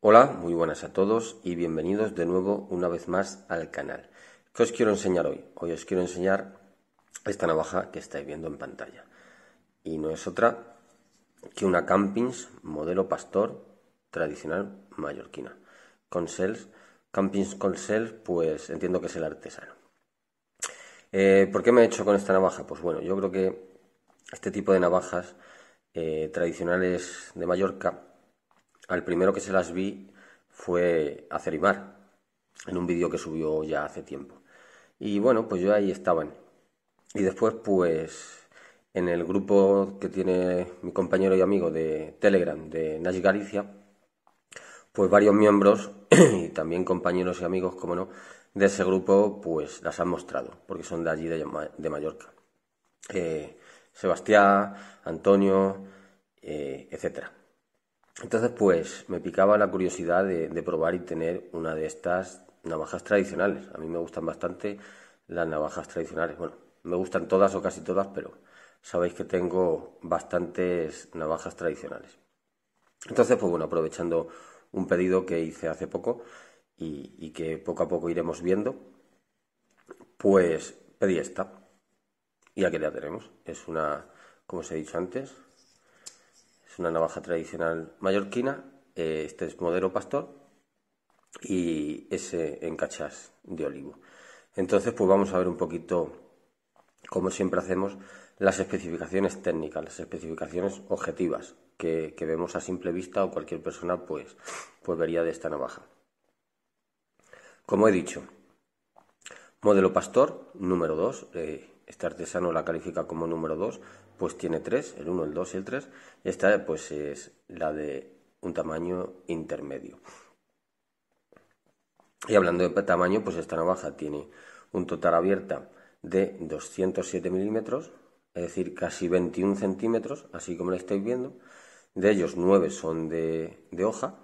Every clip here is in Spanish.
Hola, muy buenas a todos y bienvenidos de nuevo una vez más al canal. ¿Qué os quiero enseñar hoy? Hoy os quiero enseñar esta navaja que estáis viendo en pantalla. Y no es otra que una Campings modelo pastor tradicional mallorquina. Con Campings con sell pues entiendo que es el artesano. Eh, ¿Por qué me he hecho con esta navaja? Pues bueno, yo creo que este tipo de navajas eh, tradicionales de Mallorca, al primero que se las vi fue a Cerimar, en un vídeo que subió ya hace tiempo. Y bueno, pues yo ahí estaban. Y después, pues, en el grupo que tiene mi compañero y amigo de Telegram, de Nash Galicia, pues varios miembros y también compañeros y amigos, como no, de ese grupo, pues las han mostrado, porque son de allí de, Mallorca. Eh, Sebastián, Antonio, etc. Eh, etcétera. Entonces, pues me picaba la curiosidad de, probar y tener una de estas navajas tradicionales. A mí me gustan bastante las navajas tradicionales. Bueno, me gustan todas o casi todas, pero sabéis que tengo bastantes navajas tradicionales. Entonces, pues bueno, aprovechando un pedido que hice hace poco y que poco a poco iremos viendo, pues pedí esta. Y aquí la tenemos. Es una, como os he dicho antes, es una navaja tradicional mallorquina. Eh, este es modelo pastor y ese en cachas de olivo. Entonces, pues vamos a ver un poquito, como siempre hacemos, las especificaciones técnicas, las especificaciones objetivas que, que, vemos a simple vista o cualquier persona pues, pues vería de esta navaja. Como he dicho, Modelo Pastor, número 2. Eh, este artesano la califica como número 2, pues tiene 3, el 1, el 2 y el 3. Esta pues es la de un tamaño intermedio. Y hablando de tamaño, pues esta navaja tiene un total abierta de 207 milímetros, es decir, casi 21 centímetros, así como la estáis viendo. De ellos 9 son de, de hoja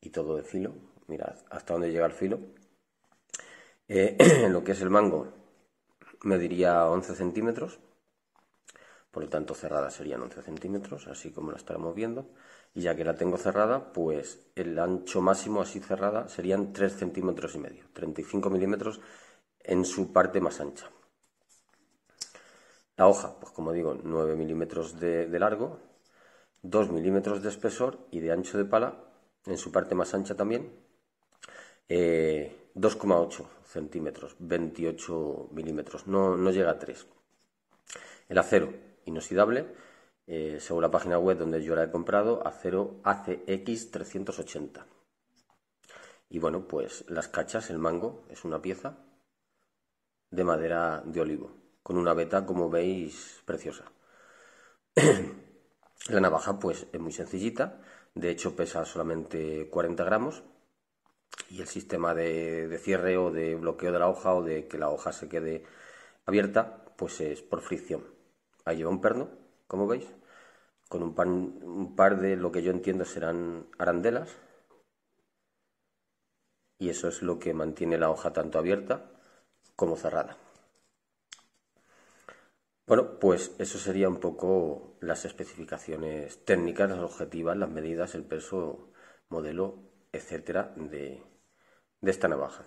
y todo de filo. Mirad hasta dónde llega el filo eh, lo que es el mango mediría 11 centímetros, por lo tanto cerrada serían 11 centímetros, así como la estaremos viendo, y ya que la tengo cerrada, pues el ancho máximo así cerrada serían 3 centímetros y medio, 35 milímetros en su parte más ancha. La hoja, pues como digo, 9 milímetros de, largo, 2 milímetros de espesor y de ancho de pala, en su parte más ancha también, eh, 2,8 centímetros, 28 milímetros, no, no, llega a 3. El acero inoxidable, eh, según la página web donde yo la he comprado, acero ACX 380. Y bueno, pues las cachas, el mango, es una pieza de madera de olivo, con una beta, como veis, preciosa. la navaja, pues, es muy sencillita, de hecho pesa solamente 40 gramos y el sistema de, cierre o de bloqueo de la hoja o de que la hoja se quede abierta, pues es por fricción. Ahí lleva un perno, como veis, con un, un par de lo que yo entiendo serán arandelas. Y eso es lo que mantiene la hoja tanto abierta como cerrada. Bueno, pues eso sería un poco las especificaciones técnicas, las objetivas, las medidas, el peso, modelo, etcétera, de, de esta navaja.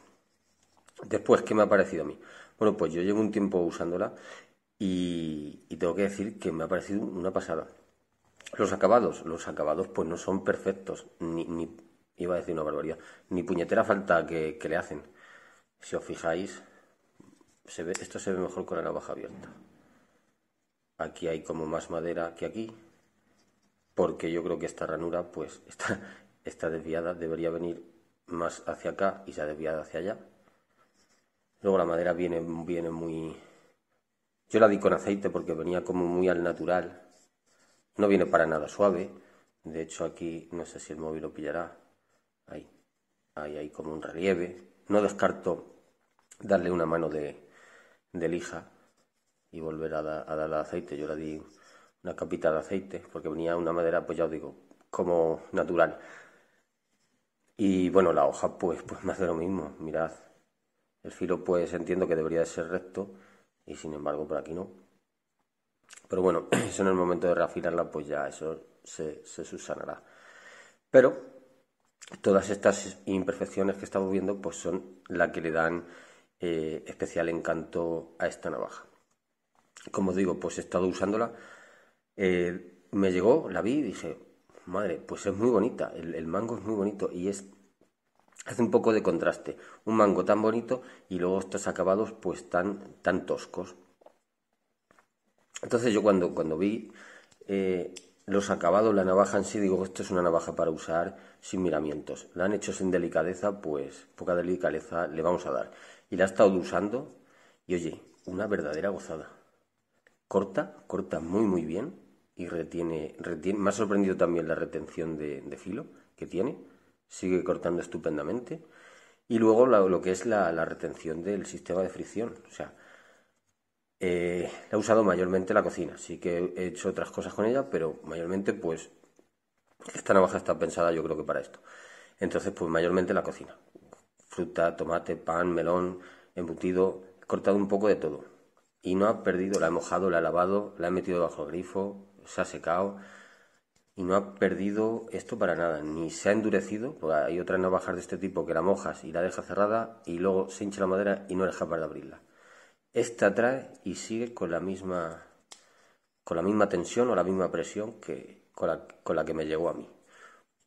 Después, ¿qué me ha parecido a mí? Bueno, pues yo llevo un tiempo usándola y, tengo que decir que me ha parecido una pasada. Los acabados, los acabados pues no son perfectos, ni, iba a decir una barbaridad, ni puñetera falta que, le hacen. Si os fijáis, se ve, esto se ve mejor con la navaja abierta. Aquí hay como más madera que aquí, porque yo creo que esta ranura pues está, está desviada, debería venir más hacia acá y se ha desviado hacia allá. Luego la madera viene, viene muy... Yo la di con aceite porque venía como muy al natural. No viene para nada suave. De hecho aquí, no sé si el móvil lo pillará. Ahí. Ahí hay como un relieve. No descarto darle una mano de, lija y volver a, a darle aceite. Yo le di una capita de aceite porque venía una madera, pues ya os digo, como natural. Y bueno, la hoja pues, pues más de lo mismo, mirad. El filo pues entiendo que debería de ser recto y sin embargo por aquí no. Pero bueno, eso en el momento de reafinarla pues ya eso se, se subsanará. Pero todas estas imperfecciones que estamos viendo pues son las que le dan eh, especial encanto a esta navaja. Como digo, pues he estado usándola. Eh, me llegó, la vi y dije, madre, pues es muy bonita, el, mango es muy bonito y es hace un poco de contraste, un mango tan bonito y luego estos acabados pues tan, tan toscos. Entonces yo cuando, cuando vi eh, los acabados, la navaja en sí, digo, esto es una navaja para usar sin miramientos. La han hecho sin delicadeza, pues poca delicadeza le vamos a dar. Y la ha estado usando y oye, una verdadera gozada. Corta, corta muy muy bien y retiene, retiene. Me ha sorprendido también la retención de, filo que tiene, sigue cortando estupendamente. Y luego lo que es la, retención del sistema de fricción. O sea, eh, la he usado mayormente la cocina. Sí que he hecho otras cosas con ella, pero mayormente pues esta navaja está pensada yo creo que para esto. Entonces pues mayormente la cocina. Fruta, tomate, pan, melón, embutido, he cortado un poco de todo. Y no ha perdido, la he mojado, la he lavado, la he metido bajo el grifo, se ha secado y no ha perdido esto para nada, ni se ha endurecido, porque hay otras navajas de este tipo que la mojas y la deja cerrada y luego se hincha la madera y no eres capaz de abrirla. Esta trae y sigue con la misma con la misma tensión o la misma presión que con la, con la que me llegó a mí.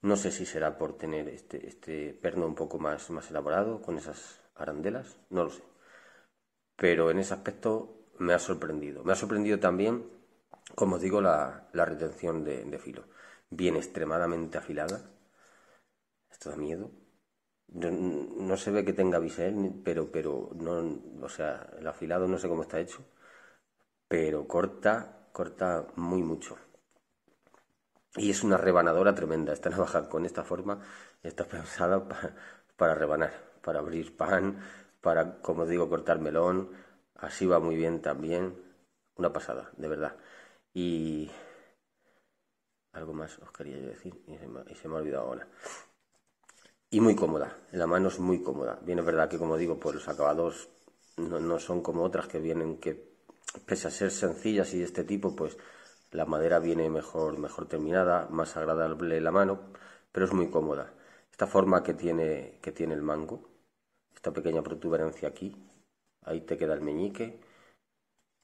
No sé si será por tener este, este perno un poco más, más elaborado, con esas arandelas, no lo sé. Pero en ese aspecto me ha sorprendido. Me ha sorprendido también como os digo, la, retención de, filo. Bien extremadamente afilada. Esto da miedo. No, se ve que tenga bisel, pero, pero no, o sea, el afilado no sé cómo está hecho, pero corta, corta muy mucho. Y es una rebanadora tremenda. Esta navaja con esta forma está pensada para, para rebanar, para abrir pan, para, como digo, cortar melón. Así va muy bien también. Una pasada, de verdad. Y algo más os quería yo decir y se, me, ha olvidado ahora. Y muy cómoda, la mano es muy cómoda. Bien, es verdad que como digo, pues los acabados no, son como otras que vienen que, pese a ser sencillas y de este tipo, pues la madera viene mejor, mejor terminada, más agradable la mano, pero es muy cómoda. Esta forma que tiene, que tiene el mango, esta pequeña protuberancia aquí, ahí te queda el meñique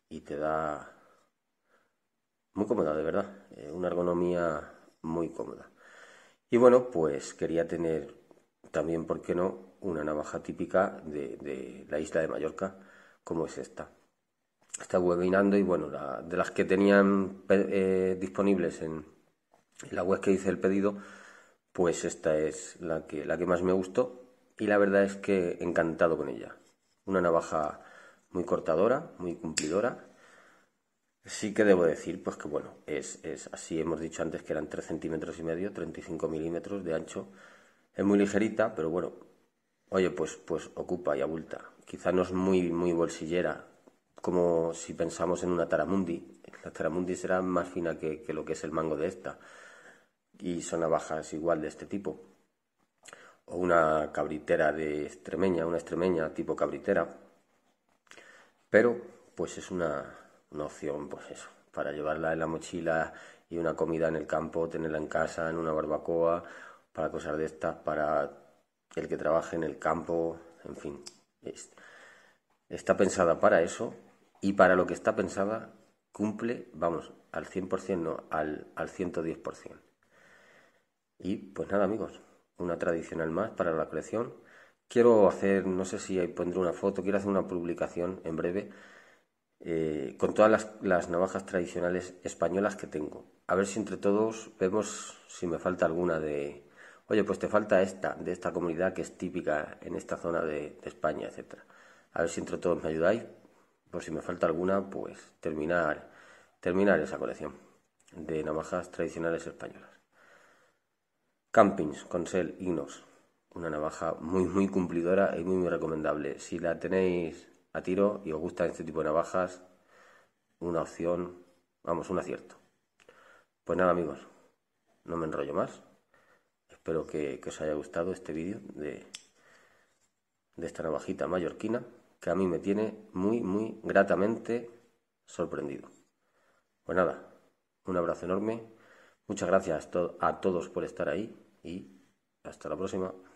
y te da muy cómoda, de verdad. Eh, una ergonomía muy cómoda. Y bueno, pues quería tener también, ¿por qué no?, una navaja típica de, la isla de Mallorca, como es esta. Está webinando y bueno, de las que tenían eh, disponibles en, la web que hice el pedido, pues esta es la que, la que más me gustó y la verdad es que encantado con ella. Una navaja muy cortadora, muy cumplidora Sí que debo decir, pues que bueno, es, es así, hemos dicho antes que eran 3 centímetros y medio, 35 milímetros de ancho, es muy ligerita, pero bueno, oye, pues, pues ocupa y abulta. Quizá no es muy, muy bolsillera, como si pensamos en una taramundi. La taramundi será más fina que, que lo que es el mango de esta. Y son navajas igual de este tipo. O una cabritera de extremeña, una extremeña tipo cabritera. Pero, pues es una, una opción, pues eso, para llevarla en la mochila y una comida en el campo, tenerla en casa, en una barbacoa, para cosas de estas, para el que trabaje en el campo, en fin. Está pensada para eso y para lo que está pensada cumple, vamos, al 100%, no, al, al 110%. Y pues nada, amigos, una tradicional más para la colección. Quiero hacer, no sé si ahí pondré una foto, quiero hacer una publicación en breve eh, con todas las, navajas tradicionales españolas que tengo. A ver si entre todos vemos si me falta alguna de, oye, pues te falta esta, de esta comunidad que es típica en esta zona de, España, etc. A ver si entre todos me ayudáis, por si me falta alguna, pues terminar, terminar esa colección de navajas tradicionales españolas. Campings, sell Ignos. Una navaja muy, muy cumplidora y muy, muy recomendable. Si la tenéis a tiro y os gustan este tipo de navajas, una opción, vamos, un acierto. Pues nada amigos, no me enrollo más. Espero que, os haya gustado este vídeo de, de esta navajita mallorquina que a mí me tiene muy, muy gratamente sorprendido. Pues nada, un abrazo enorme. Muchas gracias a todos por estar ahí y hasta la próxima.